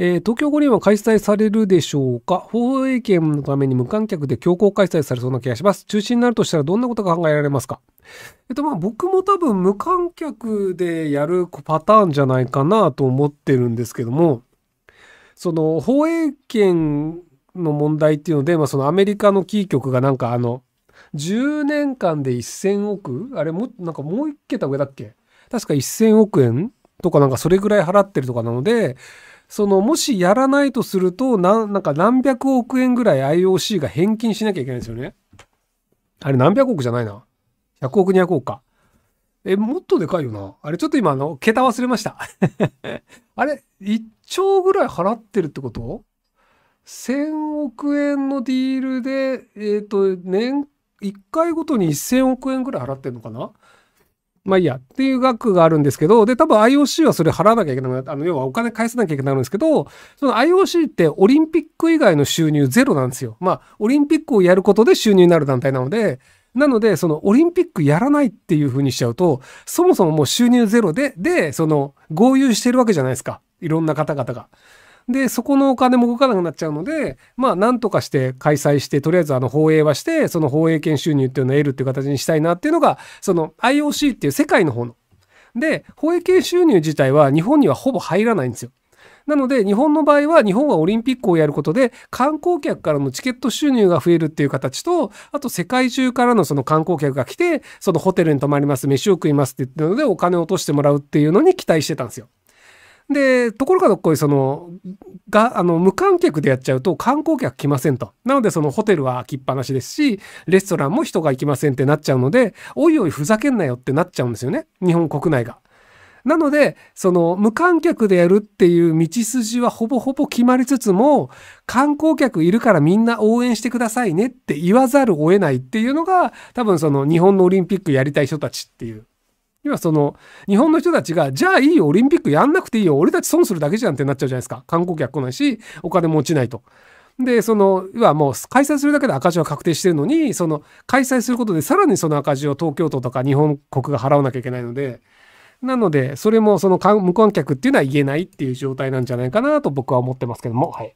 えー、東京五輪は開催されるでしょうか放映権のために無観客で強行開催されそうな気がします。中止になるとしたらどんなことが考えられますかえっとまあ僕も多分無観客でやるパターンじゃないかなと思ってるんですけども、その放映権の問題っていうので、まあ、そのアメリカのキー局がなんかあの、10年間で1000億あれも、なんかもう1桁上だっけ確か1000億円とかなんかそれぐらい払ってるとかなので、そのもしやらないとするとなんか何百億円ぐらい IOC が返金しなきゃいけないんですよね。あれ何百億じゃないな。100億200億か。え、もっとでかいよな。あれちょっと今あの、桁忘れました。あれ、1兆ぐらい払ってるってこと ?1000 億円のディールで、えっ、ー、と、年、1回ごとに1000億円ぐらい払ってるのかなまあいいや、っていう額があるんですけど、で、多分 IOC はそれ払わなきゃいけない。あの、要はお金返さなきゃいけないんですけど、その IOC ってオリンピック以外の収入ゼロなんですよ。まあ、オリンピックをやることで収入になる団体なので、なので、そのオリンピックやらないっていう風にしちゃうと、そもそももう収入ゼロで、で、その合流してるわけじゃないですか。いろんな方々が。で、そこのお金も動かなくなっちゃうので、まあ、なんとかして開催して、とりあえずあの放映はして、その放映権収入っていうのを得るっていう形にしたいなっていうのが、その IOC っていう世界の方の。で、放映権収入自体は日本にはほぼ入らないんですよ。なので日本の場合は日本はオリンピックをやることで観光客からのチケット収入が増えるっていう形とあと世界中からのその観光客が来てそのホテルに泊まります飯を食いますって言ってるのでお金を落としてもらうっていうのに期待してたんですよ。で、ところがどっこい、その、が、あの、無観客でやっちゃうと観光客来ませんと。なので、そのホテルは空きっぱなしですし、レストランも人が行きませんってなっちゃうので、おいおいふざけんなよってなっちゃうんですよね。日本国内が。なので、その無観客でやるっていう道筋はほぼほぼ決まりつつも、観光客いるからみんな応援してくださいねって言わざるを得ないっていうのが、多分その日本のオリンピックやりたい人たちっていう要はその日本の人たちがじゃあいいよオリンピックやんなくていいよ俺たち損するだけじゃんってなっちゃうじゃないですか観光客来ないしお金も落ちないと。でその要はもう開催するだけで赤字は確定してるのにその開催することでさらにその赤字を東京都とか日本国が払わなきゃいけないのでなのでそれもその無観客っていうのは言えないっていう状態なんじゃないかなと僕は思ってますけどもはい。